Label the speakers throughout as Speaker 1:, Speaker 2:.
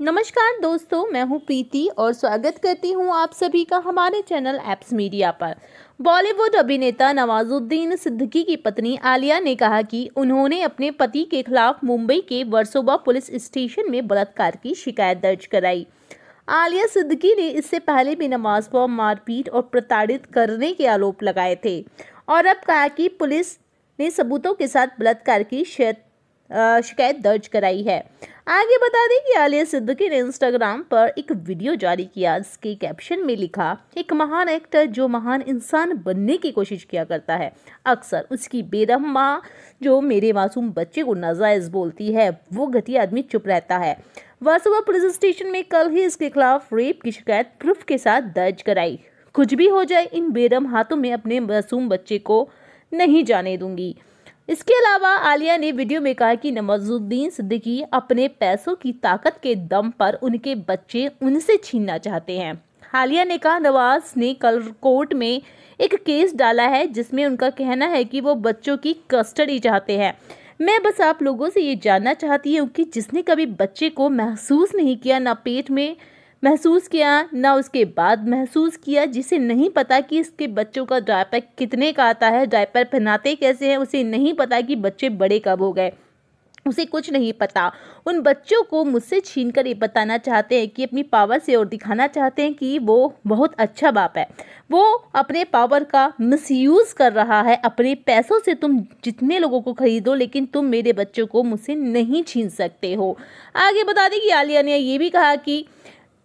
Speaker 1: नमस्कार दोस्तों मैं हूं प्रीति और स्वागत करती हूं आप सभी का हमारे चैनल एप्स मीडिया पर बॉलीवुड अभिनेता नवाजुद्दीन सिद्दीकी की पत्नी आलिया ने कहा कि उन्होंने अपने पति के खिलाफ मुंबई के वर्सोबा पुलिस स्टेशन में बलात्कार की शिकायत दर्ज कराई आलिया सिद्दीकी ने इससे पहले भी नमाज पर मारपीट और प्रताड़ित करने के आरोप लगाए थे और अब कहा कि पुलिस ने सबूतों के साथ बलात्कार की शर्त शिकायत दर्ज कराई है आगे बता दें कि आलिया सिद्दीकी ने इंस्टाग्राम पर एक वीडियो जारी किया जिसके कैप्शन में लिखा एक महान एक्टर जो महान इंसान बनने की कोशिश किया करता है अक्सर उसकी बेरहम माँ जो मेरे मासूम बच्चे को नाजायज बोलती है वो घटिया आदमी चुप रहता है वासुवा पुलिस स्टेशन में कल ही इसके खिलाफ रेप की शिकायत प्रूफ के साथ दर्ज कराई कुछ भी हो जाए इन बेरम हाथों में अपने मासूम बच्चे को नहीं जाने दूंगी इसके अलावा आलिया ने वीडियो में कहा कि नवाजुद्दीन सिद्दीकी अपने पैसों की ताकत के दम पर उनके बच्चे उनसे छीनना चाहते हैं हालिया ने कहा नवाज ने कल कोर्ट में एक केस डाला है जिसमें उनका कहना है कि वो बच्चों की कस्टडी चाहते हैं मैं बस आप लोगों से ये जानना चाहती हूँ कि जिसने कभी बच्चे को महसूस नहीं किया ना पेट में महसूस किया ना उसके बाद महसूस किया जिसे नहीं पता कि इसके बच्चों का ड्राइपर कितने का आता है ड्राइपर पहनाते कैसे हैं उसे नहीं पता कि बच्चे बड़े कब हो गए उसे कुछ नहीं पता उन बच्चों को मुझसे छीन कर ये बताना चाहते हैं कि अपनी पावर से और दिखाना चाहते हैं कि वो बहुत अच्छा बाप है वो अपने पावर का मिसयूज़ कर रहा है अपने पैसों से तुम जितने लोगों को खरीदो लेकिन तुम मेरे बच्चों को मुझसे नहीं छीन सकते हो आगे बता दें कि आलिया ने ये भी कहा कि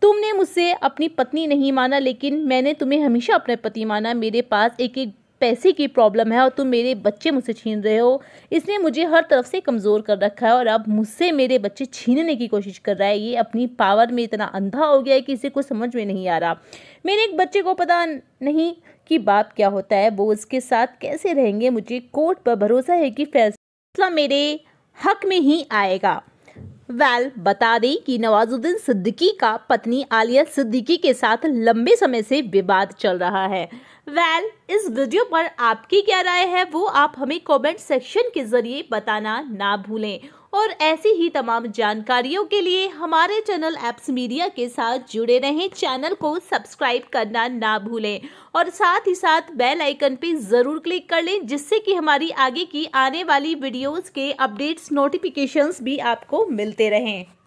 Speaker 1: तुमने मुझसे अपनी पत्नी नहीं माना लेकिन मैंने तुम्हें हमेशा अपना पति माना मेरे पास एक एक पैसे की प्रॉब्लम है और तुम मेरे बच्चे मुझसे छीन रहे हो इसने मुझे हर तरफ से कमज़ोर कर रखा है और अब मुझसे मेरे बच्चे छीनने की कोशिश कर रहा है ये अपनी पावर में इतना अंधा हो गया है कि इसे कुछ समझ में नहीं आ रहा मेरे एक बच्चे को पता नहीं कि बाप क्या होता है वो उसके साथ कैसे रहेंगे मुझे कोर्ट पर भरोसा है कि फैसला मेरे हक में ही आएगा वेल बता दें कि नवाजुद्दीन सिद्दीकी का पत्नी आलिया सिद्दीकी के साथ लंबे समय से विवाद चल रहा है वेल well, इस वीडियो पर आपकी क्या राय है वो आप हमें कमेंट सेक्शन के जरिए बताना ना भूलें और ऐसी ही तमाम जानकारियों के लिए हमारे चैनल एप्स मीडिया के साथ जुड़े रहें चैनल को सब्सक्राइब करना ना भूलें और साथ ही साथ बेल आइकन पे ज़रूर क्लिक कर लें जिससे कि हमारी आगे की आने वाली वीडियोस के अपडेट्स नोटिफिकेशंस भी आपको मिलते रहें